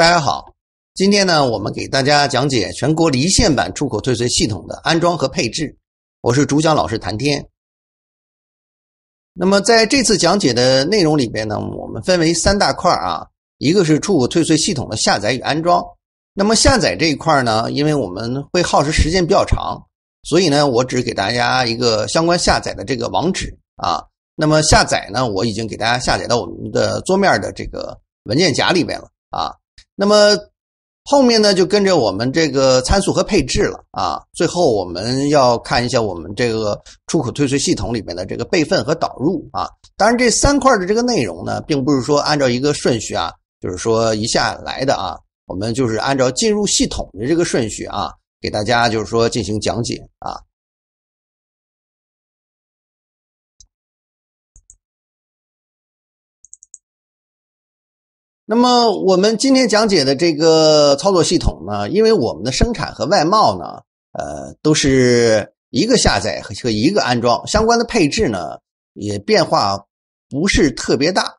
大家好，今天呢，我们给大家讲解全国离线版出口退税系统的安装和配置。我是主讲老师谭天。那么在这次讲解的内容里边呢，我们分为三大块啊，一个是出口退税系统的下载与安装。那么下载这一块呢，因为我们会耗时时间比较长，所以呢，我只给大家一个相关下载的这个网址啊。那么下载呢，我已经给大家下载到我们的桌面的这个文件夹里边了啊。那么后面呢，就跟着我们这个参数和配置了啊。最后我们要看一下我们这个出口退税系统里面的这个备份和导入啊。当然这三块的这个内容呢，并不是说按照一个顺序啊，就是说一下来的啊。我们就是按照进入系统的这个顺序啊，给大家就是说进行讲解啊。那么我们今天讲解的这个操作系统呢，因为我们的生产和外贸呢，呃，都是一个下载和一个安装，相关的配置呢也变化不是特别大，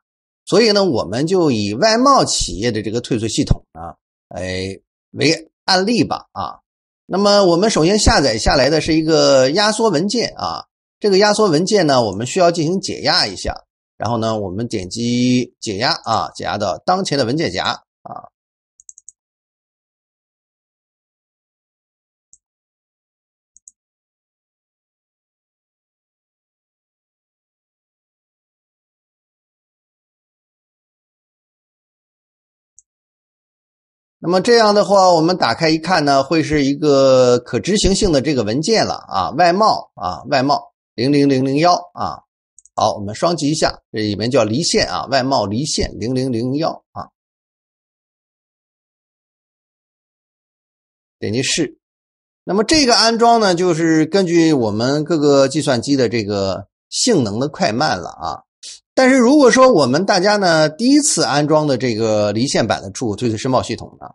所以呢，我们就以外贸企业的这个退税系统呢，哎为案例吧啊。那么我们首先下载下来的是一个压缩文件啊，这个压缩文件呢，我们需要进行解压一下。然后呢，我们点击解压啊，解压到当前的文件夹啊。那么这样的话，我们打开一看呢，会是一个可执行性的这个文件了啊，外贸啊，外贸零零零零幺啊。好，我们双击一下，这里面叫离线啊，外贸离线零零零幺啊，点击是。那么这个安装呢，就是根据我们各个计算机的这个性能的快慢了啊。但是如果说我们大家呢第一次安装的这个离线版的出口退税申报系统呢，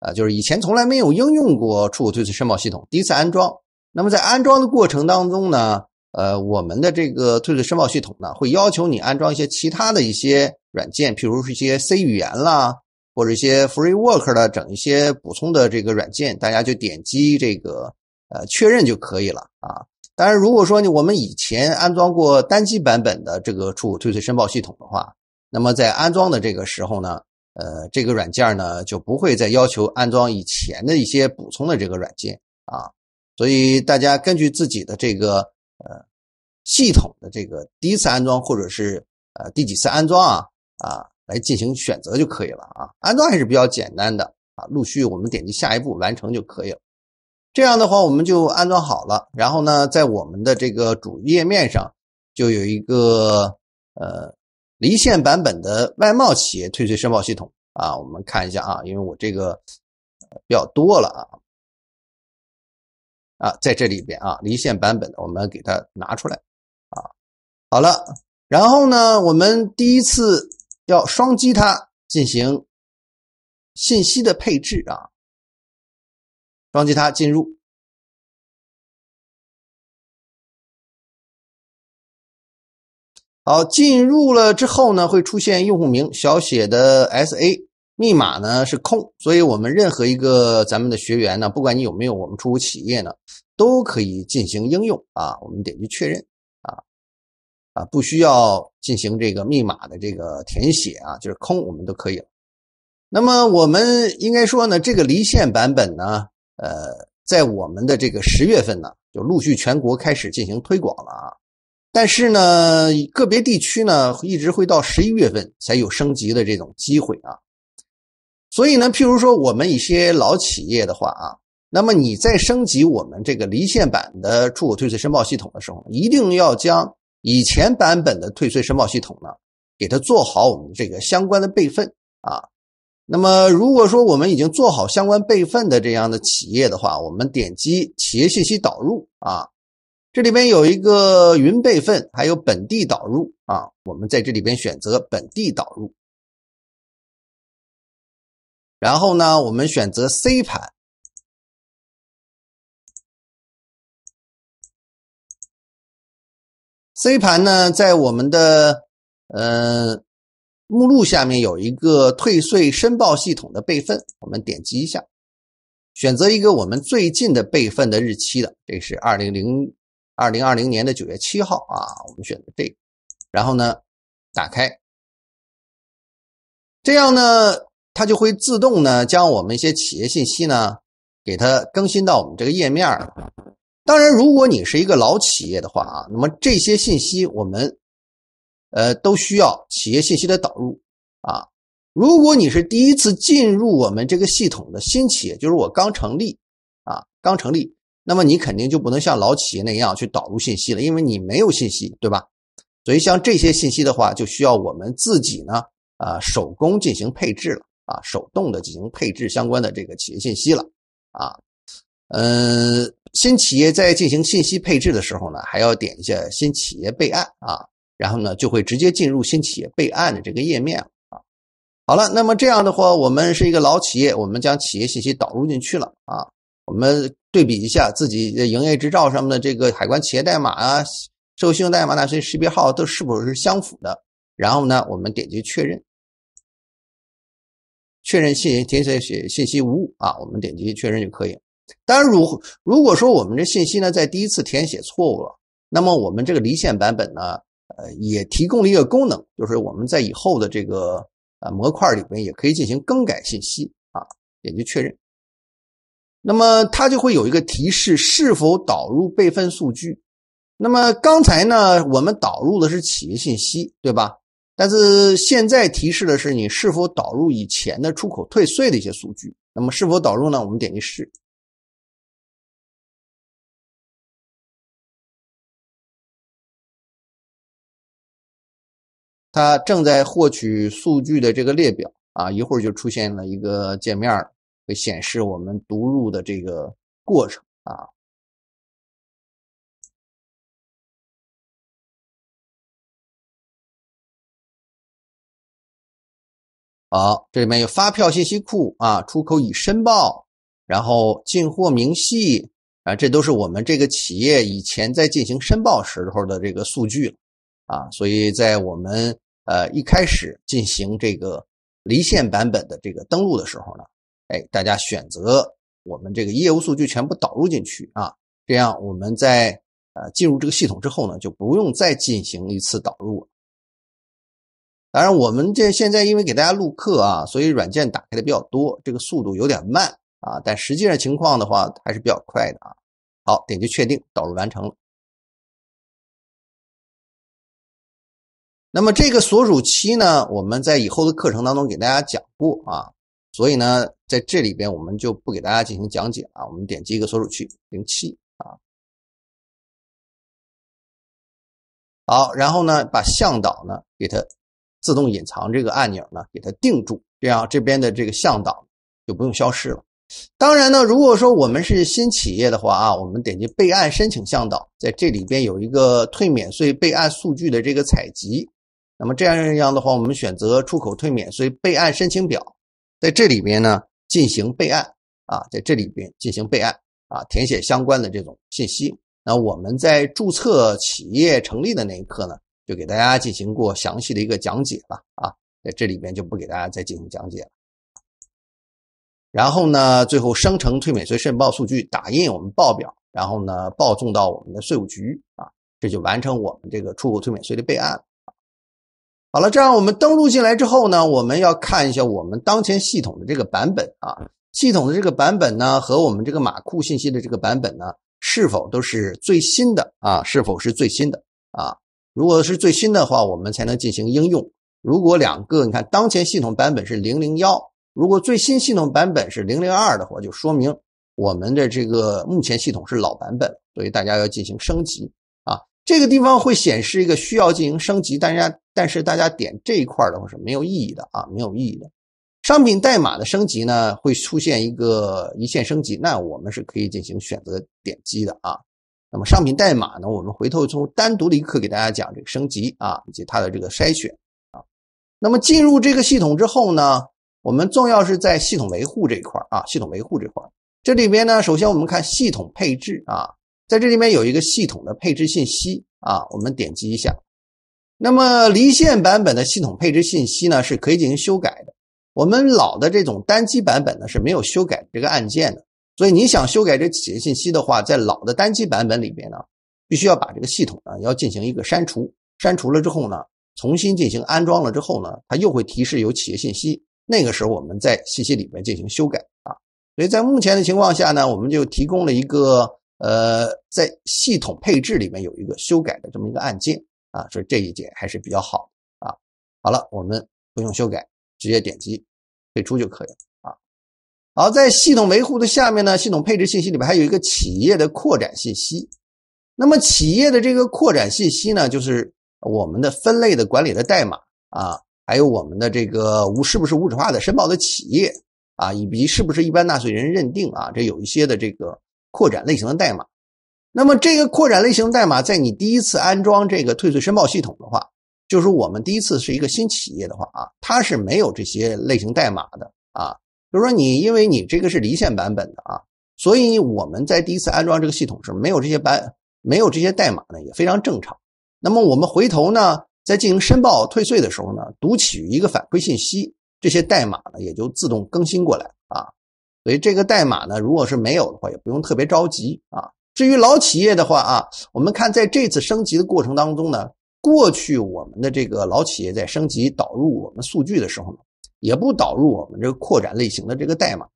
啊，就是以前从来没有应用过出口退税申报系统，第一次安装，那么在安装的过程当中呢。呃，我们的这个退税申报系统呢，会要求你安装一些其他的一些软件，譬如是一些 C 语言啦，或者一些 Free Work 的整一些补充的这个软件，大家就点击这个呃确认就可以了啊。当然，如果说你我们以前安装过单机版本的这个出口退税申报系统的话，那么在安装的这个时候呢，呃，这个软件呢就不会再要求安装以前的一些补充的这个软件啊。所以大家根据自己的这个。呃，系统的这个第一次安装，或者是呃第几次安装啊啊，来进行选择就可以了啊。安装还是比较简单的啊，陆续我们点击下一步完成就可以了。这样的话我们就安装好了。然后呢，在我们的这个主页面上就有一个呃离线版本的外贸企业退税申报系统啊。我们看一下啊，因为我这个比较多了啊。啊，在这里边啊，离线版本的，我们给它拿出来，啊，好了，然后呢，我们第一次要双击它进行信息的配置啊，双击它进入，好，进入了之后呢，会出现用户名小写的 sa。密码呢是空，所以我们任何一个咱们的学员呢，不管你有没有我们出企业呢，都可以进行应用啊。我们点击确认啊，啊，不需要进行这个密码的这个填写啊，就是空我们都可以了。那么我们应该说呢，这个离线版本呢，呃，在我们的这个十月份呢，就陆续全国开始进行推广了啊。但是呢，个别地区呢，一直会到十一月份才有升级的这种机会啊。所以呢，譬如说我们一些老企业的话啊，那么你在升级我们这个离线版的出口退税申报系统的时候，一定要将以前版本的退税申报系统呢，给它做好我们这个相关的备份啊。那么如果说我们已经做好相关备份的这样的企业的话，我们点击企业信息导入啊，这里边有一个云备份，还有本地导入啊，我们在这里边选择本地导入。然后呢，我们选择 C 盘。C 盘呢，在我们的呃目录下面有一个退税申报系统的备份，我们点击一下，选择一个我们最近的备份的日期的，这是二零零二零二零年的九月七号啊，我们选择这个，然后呢，打开，这样呢。它就会自动呢将我们一些企业信息呢，给它更新到我们这个页面当然，如果你是一个老企业的话啊，那么这些信息我们，呃，都需要企业信息的导入啊。如果你是第一次进入我们这个系统的新企业，就是我刚成立啊，刚成立，那么你肯定就不能像老企业那样去导入信息了，因为你没有信息，对吧？所以像这些信息的话，就需要我们自己呢，啊，手工进行配置了。啊，手动的进行配置相关的这个企业信息了，啊，呃，新企业在进行信息配置的时候呢，还要点一下新企业备案啊，然后呢就会直接进入新企业备案的这个页面啊。好了，那么这样的话，我们是一个老企业，我们将企业信息导入进去了啊，我们对比一下自己的营业执照上面的这个海关企业代码啊、社会信用代码、纳税识别号都是否是相符的，然后呢，我们点击确认。确认信填写信信息无误啊，我们点击确认就可以。当然，如如果说我们这信息呢在第一次填写错误了，那么我们这个离线版本呢，呃，也提供了一个功能，就是我们在以后的这个呃模块里面也可以进行更改信息啊，点击确认，那么它就会有一个提示是否导入备份数据。那么刚才呢，我们导入的是企业信息，对吧？但是现在提示的是你是否导入以前的出口退税的一些数据？那么是否导入呢？我们点击是，它正在获取数据的这个列表啊，一会儿就出现了一个界面会显示我们读入的这个过程啊。好，这里面有发票信息库啊，出口已申报，然后进货明细啊，这都是我们这个企业以前在进行申报时候的这个数据了啊。所以在我们呃一开始进行这个离线版本的这个登录的时候呢，哎，大家选择我们这个业务数据全部导入进去啊，这样我们在呃进入这个系统之后呢，就不用再进行一次导入了。当然，我们这现在因为给大家录课啊，所以软件打开的比较多，这个速度有点慢啊。但实际上情况的话还是比较快的啊。好，点击确定，导入完成了。那么这个所属期呢，我们在以后的课程当中给大家讲过啊，所以呢在这里边我们就不给大家进行讲解啊。我们点击一个所属区零七啊。好，然后呢把向导呢给它。自动隐藏这个按钮呢，给它定住，这样这边的这个向导就不用消失了。当然呢，如果说我们是新企业的话啊，我们点击备案申请向导，在这里边有一个退免税备案数据的这个采集。那么这样样的话，我们选择出口退免税备案申请表，在这里边呢进行备案啊，在这里边进行备案啊，填写相关的这种信息。那我们在注册企业成立的那一刻呢？就给大家进行过详细的一个讲解了啊，在这里边就不给大家再进行讲解了。然后呢，最后生成退免税申报数据，打印我们报表，然后呢报送到我们的税务局啊，这就完成我们这个出口退免税的备案。好了，这样我们登录进来之后呢，我们要看一下我们当前系统的这个版本啊，系统的这个版本呢和我们这个码库信息的这个版本呢是否都是最新的啊？是否是最新的啊？如果是最新的话，我们才能进行应用。如果两个，你看当前系统版本是零零幺，如果最新系统版本是零零二的话，就说明我们的这个目前系统是老版本，所以大家要进行升级啊。这个地方会显示一个需要进行升级，大家但是大家点这一块的话是没有意义的啊，没有意义的。商品代码的升级呢，会出现一个一键升级，那我们是可以进行选择点击的啊。那么商品代码呢？我们回头从单独的一课给大家讲这个升级啊，以及它的这个筛选啊。那么进入这个系统之后呢，我们重要是在系统维护这一块啊，系统维护这块。这里边呢，首先我们看系统配置啊，在这里面有一个系统的配置信息啊，我们点击一下。那么离线版本的系统配置信息呢是可以进行修改的，我们老的这种单机版本呢是没有修改这个按键的。所以你想修改这企业信息的话，在老的单机版本里边呢，必须要把这个系统呢要进行一个删除，删除了之后呢，重新进行安装了之后呢，它又会提示有企业信息，那个时候我们在信息里面进行修改啊。所以在目前的情况下呢，我们就提供了一个呃，在系统配置里面有一个修改的这么一个按键啊，所以这一点还是比较好啊。好了，我们不用修改，直接点击退出就可以了啊。好，在系统维护的下面呢，系统配置信息里边还有一个企业的扩展信息。那么企业的这个扩展信息呢，就是我们的分类的管理的代码啊，还有我们的这个无是不是无纸化的申报的企业啊，以及是不是一般纳税人认定啊，这有一些的这个扩展类型的代码。那么这个扩展类型代码，在你第一次安装这个退税申报系统的话，就是我们第一次是一个新企业的话啊，它是没有这些类型代码的啊。就是说，你因为你这个是离线版本的啊，所以我们在第一次安装这个系统时没有这些版没有这些代码呢，也非常正常。那么我们回头呢，在进行申报退税的时候呢，读取一个反馈信息，这些代码呢也就自动更新过来啊。所以这个代码呢，如果是没有的话，也不用特别着急啊。至于老企业的话啊，我们看在这次升级的过程当中呢，过去我们的这个老企业在升级导入我们数据的时候呢。也不导入我们这个扩展类型的这个代码，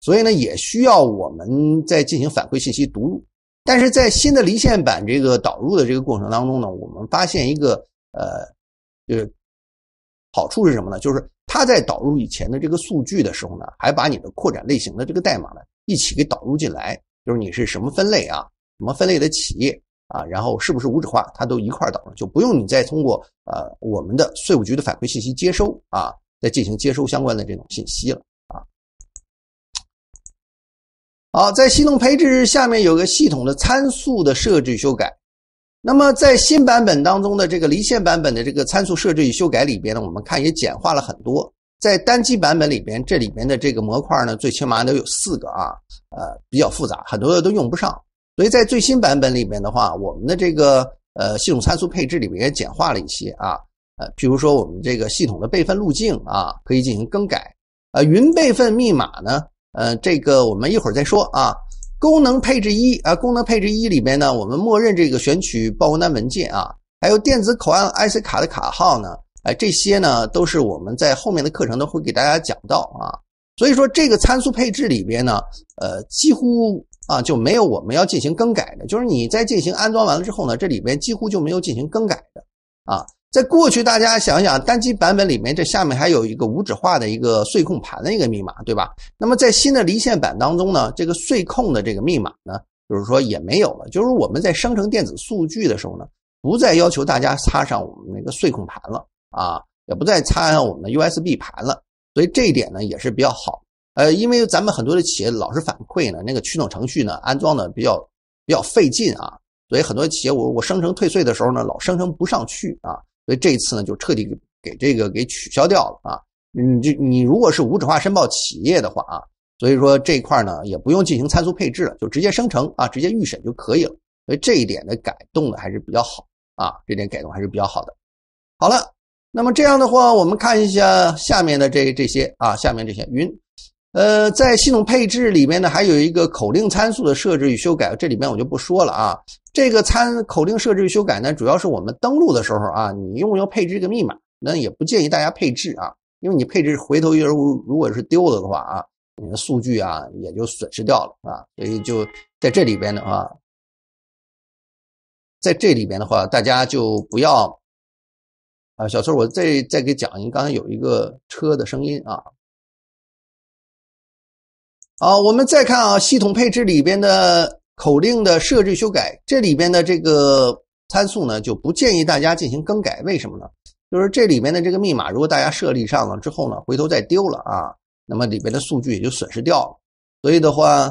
所以呢，也需要我们再进行反馈信息读入。但是在新的离线版这个导入的这个过程当中呢，我们发现一个呃，就是好处是什么呢？就是它在导入以前的这个数据的时候呢，还把你的扩展类型的这个代码呢一起给导入进来。就是你是什么分类啊，什么分类的企业啊，然后是不是无纸化，它都一块导入，就不用你再通过呃我们的税务局的反馈信息接收啊。在进行接收相关的这种信息了啊。好，在系统配置下面有个系统的参数的设置修改。那么在新版本当中的这个离线版本的这个参数设置与修改里边呢，我们看也简化了很多。在单机版本里边，这里边的这个模块呢，最起码都有四个啊，呃，比较复杂，很多的都用不上。所以在最新版本里边的话，我们的这个呃系统参数配置里面也简化了一些啊。呃，比如说我们这个系统的备份路径啊，可以进行更改。呃，云备份密码呢？呃，这个我们一会儿再说啊。功能配置一啊，功能配置一里边呢，我们默认这个选取报关单文件啊，还有电子口岸 IC 卡的卡号呢。哎，这些呢都是我们在后面的课程都会给大家讲到啊。所以说这个参数配置里边呢，呃，几乎啊就没有我们要进行更改的，就是你在进行安装完了之后呢，这里边几乎就没有进行更改的啊。在过去，大家想想单机版本里面，这下面还有一个无纸化的一个税控盘的一个密码，对吧？那么在新的离线版当中呢，这个税控的这个密码呢，就是说也没有了。就是我们在生成电子数据的时候呢，不再要求大家插上我们那个税控盘了啊，也不再插上我们的 U S B 盘了。所以这一点呢，也是比较好。呃，因为咱们很多的企业老是反馈呢，那个驱动程序呢安装的比较比较费劲啊，所以很多企业我我生成退税的时候呢，老生成不上去啊。所以这一次呢，就彻底给这个给取消掉了啊！你这你如果是无纸化申报企业的话啊，所以说这一块呢也不用进行参数配置了，就直接生成啊，直接预审就可以了。所以这一点的改动呢还是比较好啊，这点改动还是比较好的。好了，那么这样的话，我们看一下下面的这这些啊，下面这些云。呃，在系统配置里面呢，还有一个口令参数的设置与修改，这里面我就不说了啊。这个参口令设置与修改呢，主要是我们登录的时候啊，你用不用配置这个密码？那也不建议大家配置啊，因为你配置回头如果如果是丢了的话啊，你的数据啊也就损失掉了啊。所以就在这里边的话，在这里边的话，大家就不要啊。小崔，我再再给讲一，刚才有一个车的声音啊。啊，我们再看啊，系统配置里边的口令的设置修改，这里边的这个参数呢，就不建议大家进行更改。为什么呢？就是这里边的这个密码，如果大家设立上了之后呢，回头再丢了啊，那么里边的数据也就损失掉了。所以的话，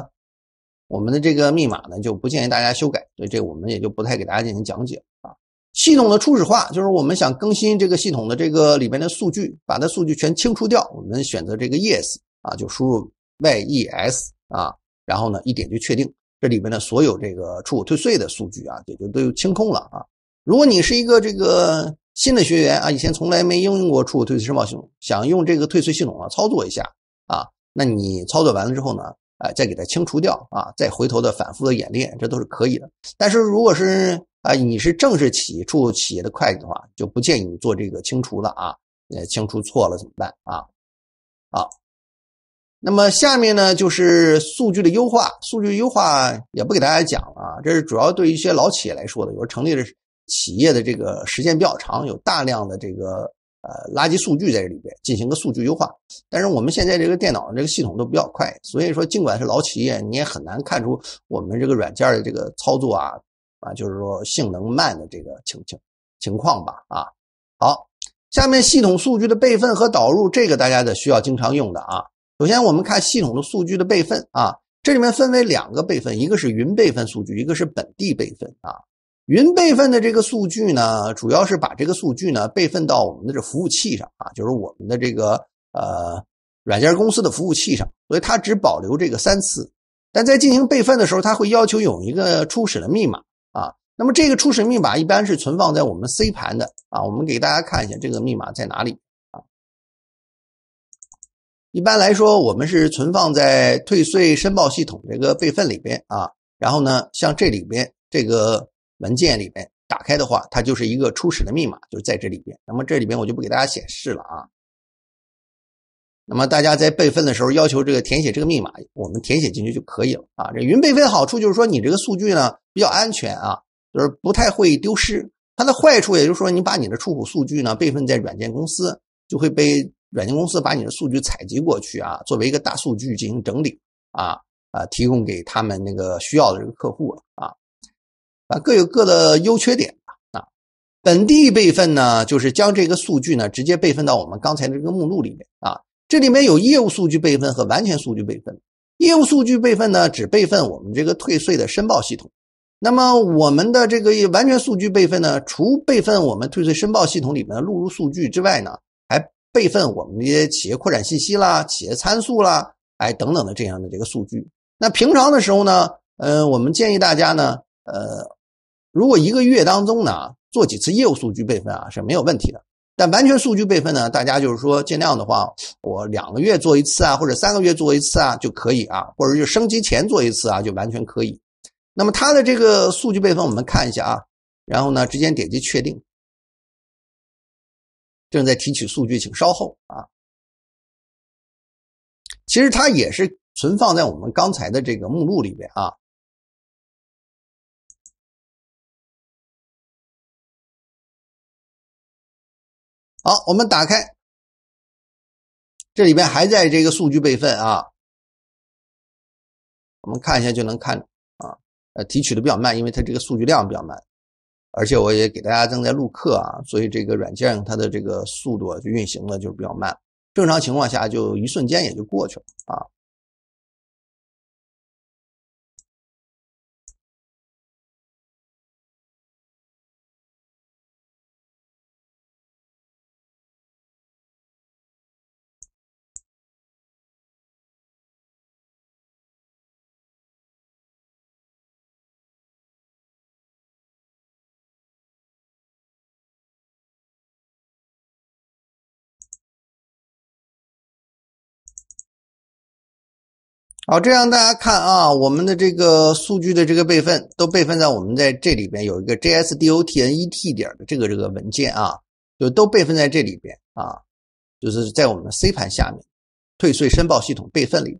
我们的这个密码呢，就不建议大家修改。所以这我们也就不太给大家进行讲解啊。系统的初始化，就是我们想更新这个系统的这个里边的数据，把它数据全清除掉，我们选择这个 Yes 啊，就输入。Yes 啊，然后呢，一点就确定，这里面的所有这个出口退税的数据啊，也就都清空了啊。如果你是一个这个新的学员啊，以前从来没用过出口退税申报系统，想用这个退税系统啊操作一下啊，那你操作完了之后呢，哎，再给它清除掉啊，再回头的反复的演练，这都是可以的。但是如果是啊，你是正式企业出企业的会计的话，就不建议你做这个清除了啊，呃，清除错了怎么办啊？啊。那么下面呢，就是数据的优化。数据优化也不给大家讲了啊，这是主要对一些老企业来说的，有的成立的企业的这个时间比较长，有大量的这个呃垃圾数据在这里边进行个数据优化。但是我们现在这个电脑这个系统都比较快，所以说尽管是老企业，你也很难看出我们这个软件的这个操作啊啊，就是说性能慢的这个情情情况吧啊。好，下面系统数据的备份和导入，这个大家得需要经常用的啊。首先，我们看系统的数据的备份啊，这里面分为两个备份，一个是云备份数据，一个是本地备份啊。云备份的这个数据呢，主要是把这个数据呢备份到我们的这服务器上啊，就是我们的这个呃软件公司的服务器上，所以它只保留这个三次。但在进行备份的时候，它会要求有一个初始的密码啊，那么这个初始密码一般是存放在我们 C 盘的啊，我们给大家看一下这个密码在哪里。一般来说，我们是存放在退税申报系统这个备份里边啊。然后呢，像这里边这个文件里边打开的话，它就是一个初始的密码，就是在这里边。那么这里边我就不给大家显示了啊。那么大家在备份的时候要求这个填写这个密码，我们填写进去就可以了啊。这云备份的好处就是说，你这个数据呢比较安全啊，就是不太会丢失。它的坏处也就是说，你把你的出口数据呢备份在软件公司，就会被。软件公司把你的数据采集过去啊，作为一个大数据进行整理啊啊，提供给他们那个需要的这个客户啊啊，各有各的优缺点啊。本地备份呢，就是将这个数据呢直接备份到我们刚才的这个目录里面啊。这里面有业务数据备份和完全数据备份。业务数据备份呢，只备份我们这个退税的申报系统。那么我们的这个完全数据备份呢，除备份我们退税申报系统里面的录入数据之外呢。备份我们这些企业扩展信息啦、企业参数啦，哎，等等的这样的这个数据。那平常的时候呢，呃，我们建议大家呢，呃，如果一个月当中呢做几次业务数据备份啊是没有问题的。但完全数据备份呢，大家就是说尽量的话，我两个月做一次啊，或者三个月做一次啊就可以啊，或者就升级前做一次啊就完全可以。那么它的这个数据备份，我们看一下啊，然后呢直接点击确定。正在提取数据，请稍后啊。其实它也是存放在我们刚才的这个目录里边啊。好，我们打开，这里边还在这个数据备份啊。我们看一下就能看啊，呃，提取的比较慢，因为它这个数据量比较慢。而且我也给大家正在录课啊，所以这个软件它的这个速度就运行的就比较慢，正常情况下就一瞬间也就过去了啊。好，这样大家看啊，我们的这个数据的这个备份都备份在我们在这里边有一个 jsdotnet 点的这个这个文件啊，就都备份在这里边啊，就是在我们的 C 盘下面，退税申报系统备份里。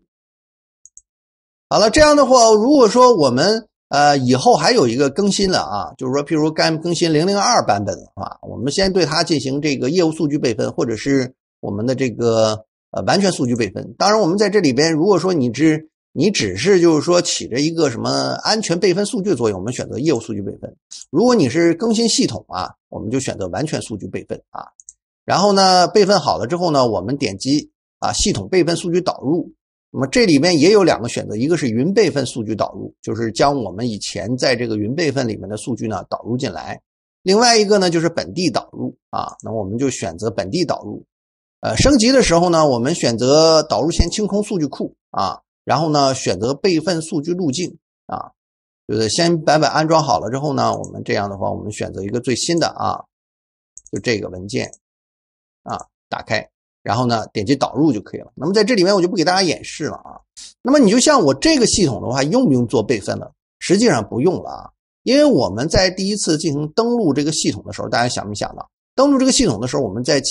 好了，这样的话，如果说我们呃以后还有一个更新了啊，就是说譬如该更新零零二版本的话，我们先对它进行这个业务数据备份，或者是我们的这个。呃，完全数据备份。当然，我们在这里边，如果说你只你只是就是说起着一个什么安全备份数据作用，我们选择业务数据备份。如果你是更新系统啊，我们就选择完全数据备份啊。然后呢，备份好了之后呢，我们点击啊系统备份数据导入。那么这里面也有两个选择，一个是云备份数据导入，就是将我们以前在这个云备份里面的数据呢导入进来。另外一个呢就是本地导入啊，那我们就选择本地导入。呃，升级的时候呢，我们选择导入前清空数据库啊，然后呢，选择备份数据路径啊，就是先版本安装好了之后呢，我们这样的话，我们选择一个最新的啊，就这个文件啊，打开，然后呢，点击导入就可以了。那么在这里面我就不给大家演示了啊。那么你就像我这个系统的话，用不用做备份了？实际上不用了，啊，因为我们在第一次进行登录这个系统的时候，大家想没想到？登录这个系统的时候，我们在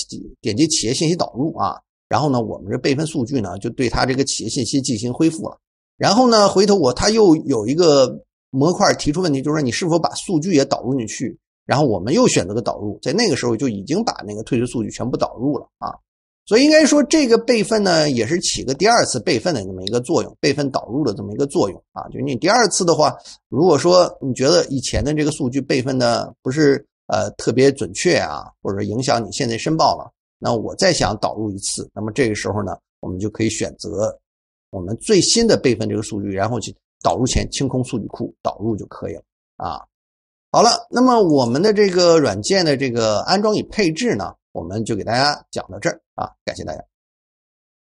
点击企业信息导入啊，然后呢，我们这备份数据呢就对它这个企业信息进行恢复了。然后呢，回头我它又有一个模块提出问题，就是说你是否把数据也导入进去？然后我们又选择了导入，在那个时候就已经把那个退出数据全部导入了啊。所以应该说这个备份呢也是起个第二次备份的这么一个作用，备份导入的这么一个作用啊。就你第二次的话，如果说你觉得以前的这个数据备份的不是。呃，特别准确啊，或者影响你现在申报了，那我再想导入一次，那么这个时候呢，我们就可以选择我们最新的备份这个数据，然后去导入前清空数据库，导入就可以了啊。好了，那么我们的这个软件的这个安装与配置呢，我们就给大家讲到这儿啊，感谢大家。